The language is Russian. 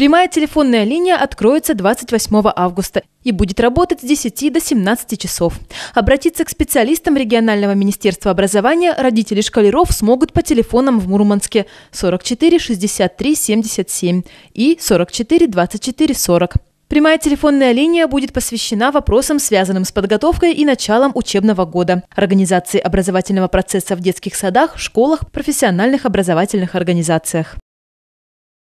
Прямая телефонная линия откроется 28 августа и будет работать с 10 до 17 часов. Обратиться к специалистам регионального министерства образования родители школяров смогут по телефонам в Мурманске 44 63 77 и 44 24 40. Прямая телефонная линия будет посвящена вопросам, связанным с подготовкой и началом учебного года, организации образовательного процесса в детских садах, школах, профессиональных образовательных организациях.